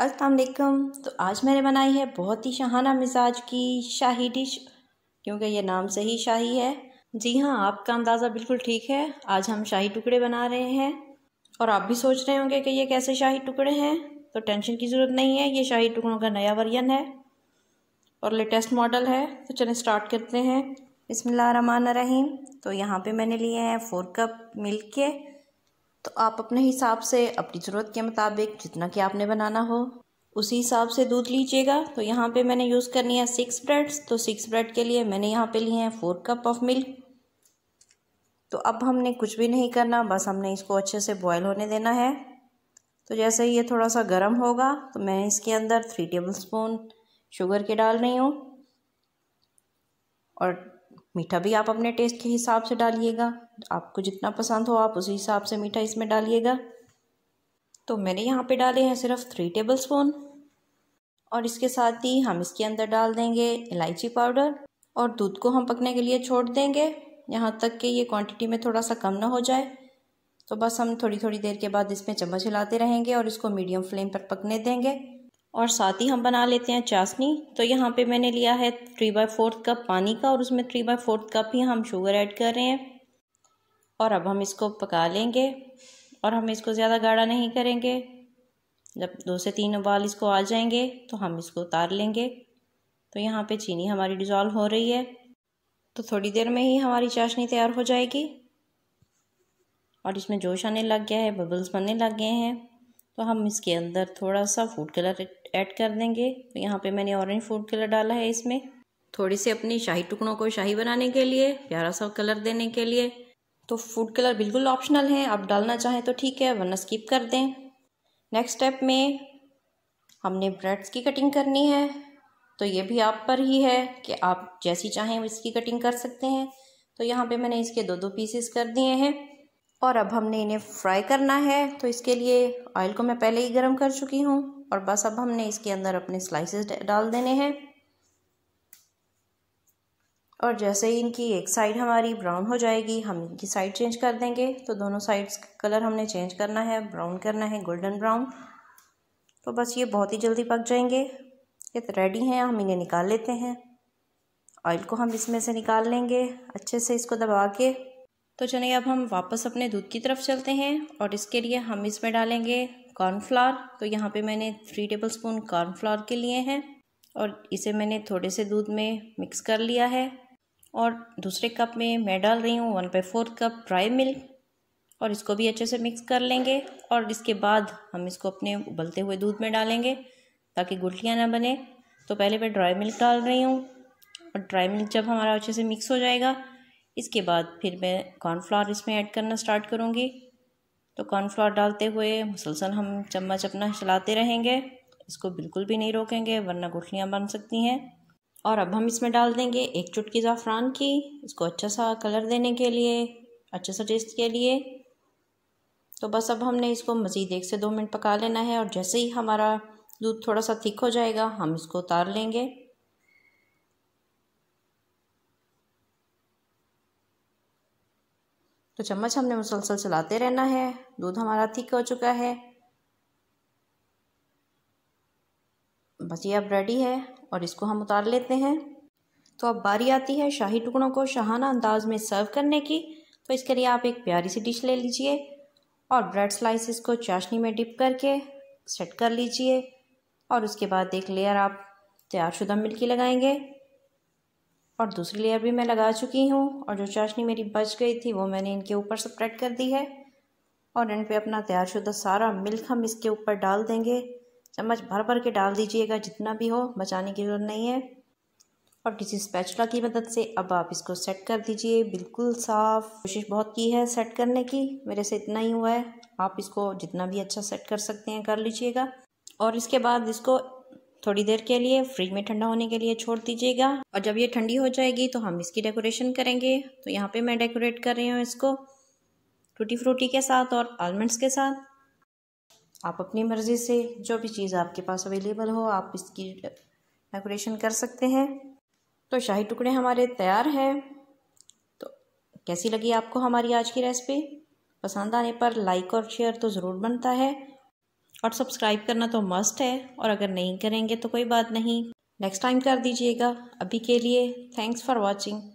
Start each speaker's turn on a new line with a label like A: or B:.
A: अस्सलाम तो आज मैंने बनाई है बहुत ही शहाना मिजाज की शाही डिश क्योंकि ये नाम से ही शाही है जी हाँ आपका अंदाज़ा बिल्कुल ठीक है आज हम शाही टुकड़े बना रहे हैं और आप भी सोच रहे होंगे कि ये कैसे शाही टुकड़े हैं तो टेंशन की ज़रूरत नहीं है ये शाही टुकड़ों का नया वर्जन है और लेटेस्ट मॉडल है तो चलें स्टार्ट करते हैं बसमिल्ल रहीम तो यहाँ पे मैंने लिए हैं फोर कप मिल्क के तो आप अपने हिसाब से अपनी ज़रूरत के मुताबिक जितना कि आपने बनाना हो उसी हिसाब से दूध लीजिएगा तो यहाँ पे मैंने यूज़ करनी है सिक्स ब्रेड्स तो सिक्स ब्रेड के लिए मैंने यहाँ पे लिए हैं फोर कप ऑफ मिल्क तो अब हमने कुछ भी नहीं करना बस हमने इसको अच्छे से बॉयल होने देना है तो जैसे ही ये थोड़ा सा गर्म होगा तो मैं इसके अंदर थ्री टेबल स्पून शुगर के डाल रही हूँ और मीठा भी आप अपने टेस्ट के हिसाब से डालिएगा आपको जितना पसंद हो आप उसी हिसाब से मीठा इसमें डालिएगा तो मैंने यहाँ पे डाले हैं सिर्फ थ्री टेबल स्पून और इसके साथ ही हम इसके अंदर डाल देंगे इलायची पाउडर और दूध को हम पकने के लिए छोड़ देंगे यहाँ तक कि ये क्वांटिटी में थोड़ा सा कम ना हो जाए तो बस हम थोड़ी थोड़ी देर के बाद इसमें चम्मच हिलाते रहेंगे और इसको मीडियम फ्लेम पर पकने देंगे और साथ ही हम बना लेते हैं चाशनी तो यहाँ पे मैंने लिया है थ्री बाई फोर्थ कप पानी का और उसमें थ्री बाई फोर्थ कप ही हम शुगर ऐड कर रहे हैं और अब हम इसको पका लेंगे और हम इसको ज़्यादा गाढ़ा नहीं करेंगे जब दो से तीन उबाल इसको आ जाएंगे तो हम इसको उतार लेंगे तो यहाँ पे चीनी हमारी डिज़ोल्व हो रही है तो थोड़ी देर में ही हमारी चाशनी तैयार हो जाएगी और इसमें जोश आने लग गया है बबल्स बनने लग गए हैं तो हम इसके अंदर थोड़ा सा फूड कलर ऐड कर देंगे तो यहाँ पे मैंने ऑरेंज फूड कलर डाला है इसमें थोड़ी सी अपनी शाही टुकड़ों को शाही बनाने के लिए प्यारा सा कलर देने के लिए तो फूड कलर बिल्कुल ऑप्शनल है आप डालना चाहें तो ठीक है वरना स्किप कर दें नेक्स्ट स्टेप में हमने ब्रेड्स की कटिंग करनी है तो ये भी आप पर ही है कि आप जैसी चाहें इसकी कटिंग कर सकते हैं तो यहाँ पे मैंने इसके दो दो पीसेस कर दिए हैं और अब हमने इन्हें फ्राई करना है तो इसके लिए ऑयल को मैं पहले ही गर्म कर चुकी हूँ और बस अब हमने इसके अंदर अपने स्लाइसेस डाल देने हैं और जैसे ही इनकी एक साइड हमारी ब्राउन हो जाएगी हम इनकी साइड चेंज कर देंगे तो दोनों साइड्स कलर हमने चेंज करना है ब्राउन करना है गोल्डन ब्राउन तो बस ये बहुत ही जल्दी पक जाएंगे ये तो रेडी हैं हम इन्हें निकाल लेते हैं ऑयल को हम इसमें से निकाल लेंगे अच्छे से इसको दबा के तो चलिए अब हम वापस अपने दूध की तरफ चलते हैं और इसके लिए हम इसमें डालेंगे कॉर्नफ्लावर तो यहाँ पे मैंने थ्री टेबल स्पून कॉर्नफ्लावर के लिए हैं और इसे मैंने थोड़े से दूध में मिक्स कर लिया है और दूसरे कप में मैं डाल रही हूँ one by fourth cup dry milk और इसको भी अच्छे से मिक्स कर लेंगे और इसके बाद हम इसको अपने उबलते हुए दूध में डालेंगे ताकि गुठलियाँ ना बने तो पहले मैं ड्राई मिल्क डाल रही हूँ और ड्राई मिल्क जब हमारा अच्छे से मिक्स हो जाएगा इसके बाद फिर मैं कॉर्नफ्लावर इसमें ऐड करना स्टार्ट करूँगी तो कॉर्नफ्लावर डालते हुए मुसलसल हम चम्मच अपना चलाते रहेंगे इसको बिल्कुल भी नहीं रोकेंगे वरना गुठलियाँ बन सकती हैं और अब हम इसमें डाल देंगे एक चुटकी ज़ाफ़रान की इसको अच्छा सा कलर देने के लिए अच्छे सा टेस्ट के लिए तो बस अब हमने इसको मज़ीद एक से दो मिनट पका लेना है और जैसे ही हमारा दूध थोड़ा सा थिक हो जाएगा हम इसको उतार लेंगे तो चम्मच हमने मुसलसल चलाते रहना है दूध हमारा थिक हो चुका है भजिया अब रेडी है और इसको हम उतार लेते हैं तो अब बारी आती है शाही टुकड़ों को शाहाना अंदाज में सर्व करने की तो इसके लिए आप एक प्यारी सी डिश ले लीजिए और ब्रेड स्लाइसिस को चाशनी में डिप करके सेट कर लीजिए और उसके बाद एक लेयर आप तैयार शुदा मिल्की लगाएंगे और दूसरी लेयर भी मैं लगा चुकी हूँ और जो चाशनी मेरी बच गई थी वो मैंने इनके ऊपर स्प्रेड कर दी है और इन पे अपना तैयार शुदा सारा मिल्क हम इसके ऊपर डाल देंगे चम्मच भर भर के डाल दीजिएगा जितना भी हो बचाने की ज़रूरत नहीं है और किसी स्पैचुला की मदद से अब आप इसको सेट कर दीजिए बिल्कुल साफ़ कोशिश बहुत की है सेट करने की मेरे से इतना ही हुआ है आप इसको जितना भी अच्छा सेट कर सकते हैं कर लीजिएगा और इसके बाद इसको थोड़ी देर के लिए फ्रिज में ठंडा होने के लिए छोड़ दीजिएगा और जब ये ठंडी हो जाएगी तो हम इसकी डेकोरेशन करेंगे तो यहाँ पे मैं डेकोरेट कर रही हूँ इसको टूटी फ्रूटी के साथ और आलमंड्स के साथ आप अपनी मर्ज़ी से जो भी चीज़ आपके पास अवेलेबल हो आप इसकी डेकोरेशन कर सकते हैं तो शाही टुकड़े हमारे तैयार हैं तो कैसी लगी आपको हमारी आज की रेसिपी पसंद आने पर लाइक और शेयर तो ज़रूर बनता है और सब्सक्राइब करना तो मस्ट है और अगर नहीं करेंगे तो कोई बात नहीं नेक्स्ट टाइम कर दीजिएगा अभी के लिए थैंक्स फॉर वॉचिंग